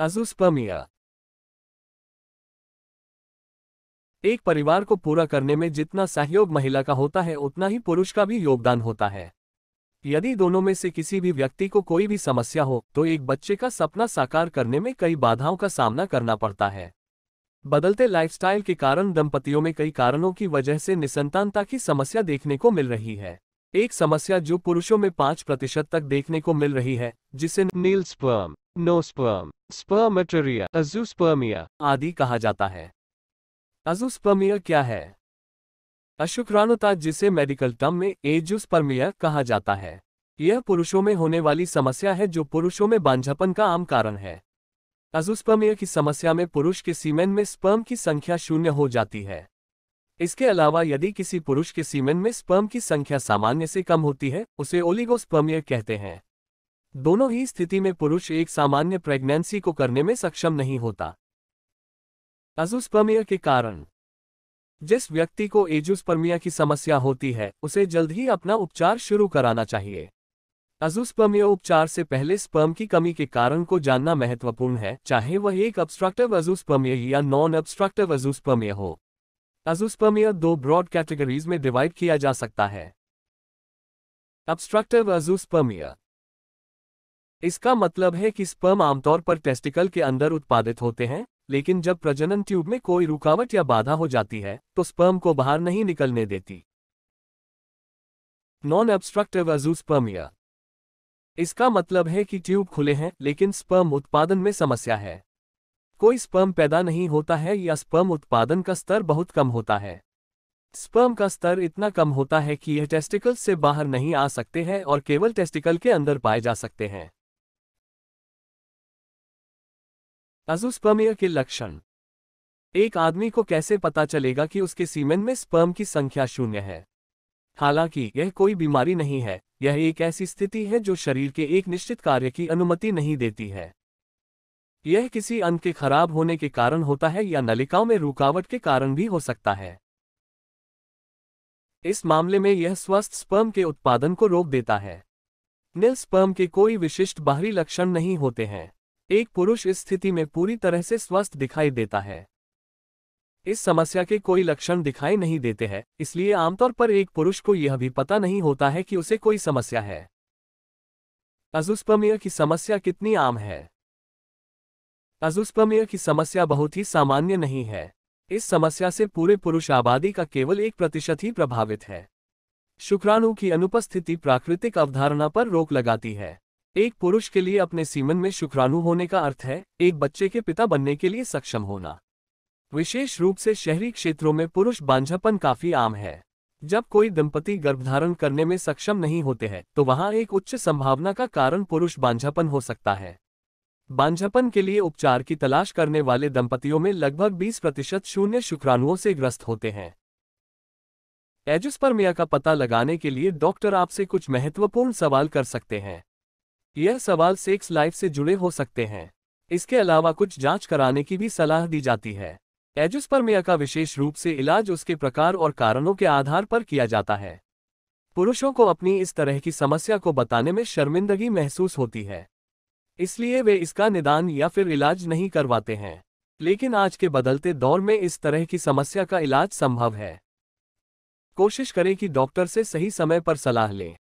अजुस्पमिया एक परिवार को पूरा करने में जितना सहयोग महिला का होता है उतना ही पुरुष का भी योगदान होता है यदि दोनों में से किसी भी व्यक्ति को कोई भी समस्या हो तो एक बच्चे का सपना साकार करने में कई बाधाओं का सामना करना पड़ता है बदलते लाइफस्टाइल के कारण दंपतियों में कई कारणों की वजह से निसंतानता की समस्या देखने को मिल रही है एक समस्या जो पुरुषों में पांच प्रतिशत तक देखने को मिल रही है जिसे नील स्पर्म नोस्पर्म स्पर्मेटरिया अजुस्पर्मिया आदि कहा जाता है अजुस्पर्मिया क्या है अशुक्राणुता जिसे मेडिकल टर्म में एजुस्पर्मिया कहा जाता है यह पुरुषों में होने वाली समस्या है जो पुरुषों में बांझपन का आम कारण है अजुस्पर्मिया की समस्या में पुरुष के सीमेन में स्पर्म की संख्या शून्य हो जाती है इसके अलावा यदि किसी पुरुष के सीमेन में स्पर्म की संख्या सामान्य से कम होती है उसे ओलिगोस्पर्मिया कहते हैं दोनों ही स्थिति में पुरुष एक सामान्य प्रेगनेंसी को करने में सक्षम नहीं होता एजुस्पर्मिया के कारण जिस व्यक्ति को एजुस्पर्मिया की समस्या होती है उसे जल्द ही अपना उपचार शुरू कराना चाहिए अजुस्पर्मिया उपचार से पहले स्पर्म की कमी के कारण को जानना महत्वपूर्ण है चाहे वह एक अब्स्ट्रक्टिव अजुस्पर्मिया या नॉन अब्स्ट्रक्टिव एजुस्पर्मिया हो अजुस्पर्मिया दो ब्रॉड कैटेगरीज में डिवाइड किया जा सकता है अब्स्ट्रक्टिव अजुस्पर्मिया इसका मतलब है कि स्पर्म आमतौर पर टेस्टिकल के अंदर उत्पादित होते हैं लेकिन जब प्रजनन ट्यूब में कोई रुकावट या बाधा हो जाती है तो स्पर्म को बाहर नहीं निकलने देती नॉन एब्स्ट्रक्टिव अजूस्पर्मिया इसका मतलब है कि ट्यूब खुले हैं लेकिन स्पर्म उत्पादन में समस्या है कोई स्पर्म पैदा नहीं होता है या स्पर्म उत्पादन का स्तर बहुत कम होता है स्पर्म का स्तर इतना कम होता है कि यह टेस्टिकल से बाहर नहीं आ सकते हैं और केवल टेस्टिकल के अंदर पाए जा सकते हैं अजुस्पर्मिया के लक्षण एक आदमी को कैसे पता चलेगा कि उसके सीमेन में स्पर्म की संख्या शून्य है हालांकि यह कोई बीमारी नहीं है यह एक ऐसी स्थिति है जो शरीर के एक निश्चित कार्य की अनुमति नहीं देती है यह किसी अंग के खराब होने के कारण होता है या नलिकाओं में रुकावट के कारण भी हो सकता है इस मामले में यह स्वस्थ स्पर्म के उत्पादन को रोक देता है निल स्पर्म के कोई विशिष्ट बाहरी लक्षण नहीं होते हैं एक पुरुष इस स्थिति में पूरी तरह से स्वस्थ दिखाई देता है इस समस्या के कोई लक्षण दिखाई नहीं देते हैं इसलिए आमतौर पर एक पुरुष को यह भी पता नहीं होता है कि उसे कोई समस्या है अजुस्पमिया की समस्या कितनी आम है अजुस्पमिया की समस्या बहुत ही सामान्य नहीं है इस समस्या से पूरे पुरुष आबादी का केवल एक प्रतिशत ही प्रभावित है शुक्राणु की अनुपस्थिति प्राकृतिक अवधारणा पर रोक लगाती है एक पुरुष के लिए अपने सीमन में शुक्राणु होने का अर्थ है एक बच्चे के पिता बनने के लिए सक्षम होना विशेष रूप से शहरी क्षेत्रों में पुरुष बांझापन काफी आम है जब कोई दंपति गर्भधारण करने में सक्षम नहीं होते हैं तो वहां एक उच्च संभावना का कारण पुरुष बांझापन हो सकता है बांझापन के लिए उपचार की तलाश करने वाले दंपतियों में लगभग 20 प्रतिशत शून्य शुक्राणुओं से ग्रस्त होते हैं एजुस्पर्मिया का पता लगाने के लिए डॉक्टर आपसे कुछ महत्वपूर्ण सवाल कर सकते हैं यह सवाल सेक्स लाइफ से जुड़े हो सकते हैं इसके अलावा कुछ जांच कराने की भी सलाह दी जाती है एजुस्पर्मिया का विशेष रूप से इलाज उसके प्रकार और कारणों के आधार पर किया जाता है पुरुषों को अपनी इस तरह की समस्या को बताने में शर्मिंदगी महसूस होती है इसलिए वे इसका निदान या फिर इलाज नहीं करवाते हैं लेकिन आज के बदलते दौर में इस तरह की समस्या का इलाज संभव है कोशिश करें कि डॉक्टर से सही समय पर सलाह लें